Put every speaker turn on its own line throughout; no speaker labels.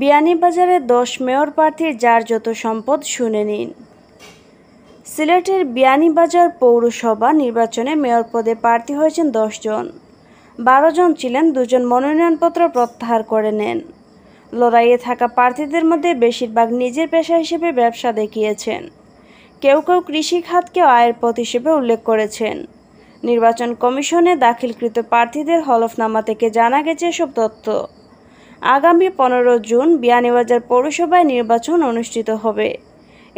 বিয়ানীবাজারে দশ মেয়র প্রার্থীর যার যত সম্পদ শুনে নিন সিলেটের বিয়ানীবাজার পৌরসভা নির্বাচনে মেয়র পদে প্রার্থী হয়েছেন দশজন বারো জন ছিলেন দুজন মনোনয়নপত্র প্রত্যাহার করে নেন লড়াইয়ে থাকা প্রার্থীদের মধ্যে বেশিরভাগ নিজের পেশা হিসেবে ব্যবসা দেখিয়েছেন কেউ কেউ কৃষি আয়ের পথ হিসেবে উল্লেখ করেছেন নির্বাচন কমিশনে দাখিলকৃত প্রার্থীদের হলফনামা থেকে জানা গেছে এসব তথ্য আগামী পনেরো জুন বিয়ানীবাজার পৌরসভায় নির্বাচন অনুষ্ঠিত হবে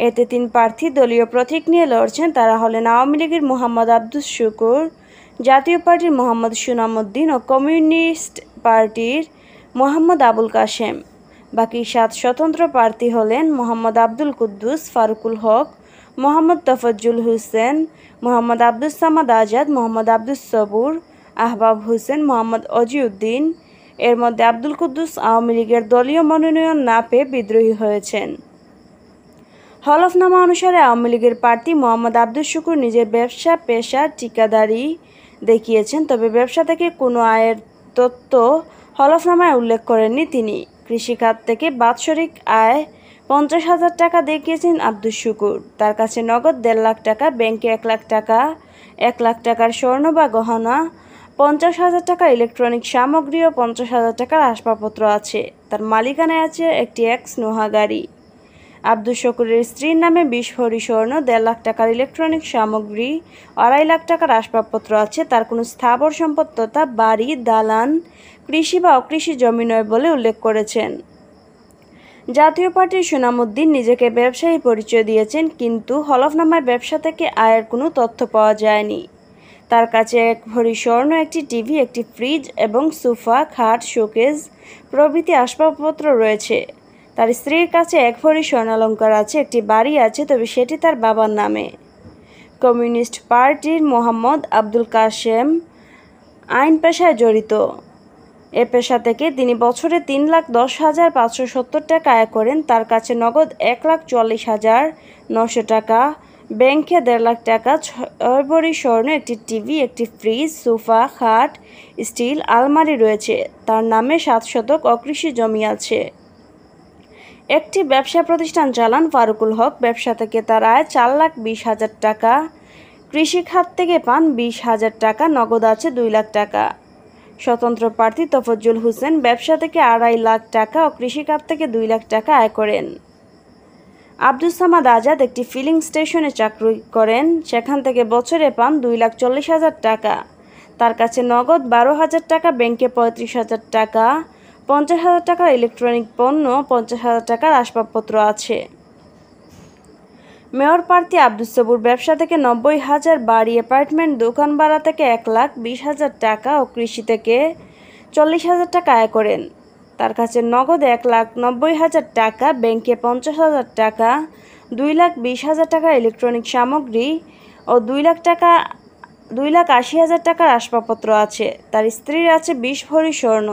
এতে তিন প্রার্থী দলীয় প্রতীক নিয়ে লড়ছেন তারা হলেন আওয়ামী লীগের মোহাম্মদ আব্দুস শুকুর জাতীয় পার্টির মোহাম্মদ সুনামুদ্দিন ও কমিউনিস্ট পার্টির মোহাম্মদ আবুল কাশেম বাকি সাত স্বতন্ত্র প্রার্থী হলেন মোহাম্মদ আব্দুল কুদ্দুস ফারুকুল হক মোহাম্মদ তফজ্জুল হোসেন মোহাম্মদ আব্দুস সামাদ আজাদ মোহাম্মদ আব্দুস সবুর আহবাব হুসেন মোহাম্মদ অজিউদ্দিন এর মধ্যে আব্দুল কুদ্দুস আওয়ামী লীগের দলীয় মনোনয়ন না পেয়ে বিদ্রোহী হয়েছেন হলফনামা অনুসারে আওয়ামী লীগের প্রার্থী মোহাম্মদ আব্দুল শুকুর নিজের ব্যবসা পেশা ঠিকাদারি দেখিয়েছেন তবে ব্যবসা থেকে কোনো আয়ের তথ্য হলফনামায় উল্লেখ করেননি তিনি কৃষিখাত থেকে বাৎসরিক আয় পঞ্চাশ হাজার টাকা দেখিয়েছেন আব্দুল শুকুর তার কাছে নগদ দেড় লাখ টাকা ব্যাংকে এক লাখ টাকা এক লাখ টাকার স্বর্ণ বা গহনা পঞ্চাশ হাজার টাকার ইলেকট্রনিক সামগ্রী ও পঞ্চাশ হাজার টাকার আসবাবপত্র আছে তার মালিকানায় আছে একটি এক্স নোহা গাড়ি আব্দুল শকুরের স্ত্রীর নামে বিশ স্বর্ণ দেড় লাখ টাকার ইলেকট্রনিক সামগ্রী আড়াই লাখ টাকার আসবাবপত্র আছে তার কোনো স্থাবর সম্পদ তথা বাড়ি দালান কৃষি বা অকৃষি জমি নয় বলে উল্লেখ করেছেন জাতীয় পার্টির সুনামুদ্দিন নিজেকে ব্যবসায়ী পরিচয় দিয়েছেন কিন্তু হলফনামায় ব্যবসা থেকে আয়ের কোনো তথ্য পাওয়া যায়নি তার কাছে এক ভরি স্বর্ণ একটি টিভি একটি ফ্রিজ এবং সোফা খাট শোকেস প্রভৃতি আসবাবপত্র রয়েছে তার স্ত্রীর কাছে এক ভরি স্বর্ণালঙ্কার আছে একটি বাড়ি আছে তবে সেটি তার বাবার নামে কমিউনিস্ট পার্টির মোহাম্মদ আব্দুল কাশেম আইন পেশায় জড়িত এ পেশা থেকে তিনি বছরে তিন লাখ দশ হাজার পাঁচশো সত্তর টাকা আয় করেন তার কাছে নগদ এক লাখ চল্লিশ হাজার নশো টাকা ব্যাংকে দেড় লাখ টাকা ছয় স্বর্ণ একটি টিভি একটি ফ্রিজ সোফা খাট স্টিল আলমারি রয়েছে তার নামে সাত শতক অকৃষি জমি আছে একটি ব্যবসা প্রতিষ্ঠান চালান ফারুকুল হক ব্যবসা থেকে তার আয় চার লাখ বিশ হাজার টাকা কৃষিখাত থেকে পান বিশ হাজার টাকা নগদ আছে দুই লাখ টাকা স্বতন্ত্র প্রার্থী তফজ্জুল হোসেন ব্যবসা থেকে আড়াই লাখ টাকা ও কৃষিখাত থেকে দুই লাখ টাকা আয় করেন আব্দুল সামাদ আজাদ একটি ফিলিং স্টেশনে চাকরি করেন সেখান থেকে বছরে পান দুই লাখ চল্লিশ হাজার টাকা তার কাছে নগদ বারো হাজার টাকা ব্যাংকে পঁয়ত্রিশ হাজার টাকা পঞ্চাশ হাজার টাকার ইলেকট্রনিক পণ্য পঞ্চাশ হাজার টাকার আসবাবপত্র আছে মেয়র প্রার্থী আব্দুল সবুর ব্যবসা থেকে নব্বই হাজার বাড়ি অ্যাপার্টমেন্ট দোকান ভাড়া থেকে এক লাখ বিশ হাজার টাকা ও কৃষি থেকে চল্লিশ হাজার টাকা আয় করেন তার কাছে নগদ এক লাখ নব্বই হাজার টাকা ব্যাংকে পঞ্চাশ হাজার টাকা দুই লাখ বিশ হাজার টাকা ইলেকট্রনিক সামগ্রী ও দুই লাখ টাকা দুই লাখ আশি হাজার টাকার আসবাবপত্র আছে তার স্ত্রীর আছে বিশ ভরি স্বর্ণ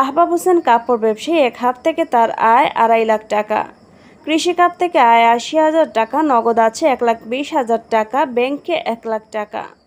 আহবাব হোসেন কাপড় ব্যবসায়ী এক হাত থেকে তার আয় আড়াই লাখ টাকা কৃষিকাপ থেকে আয় আশি হাজার টাকা নগদ আছে এক লাখ বিশ হাজার টাকা ব্যাংকে এক লাখ টাকা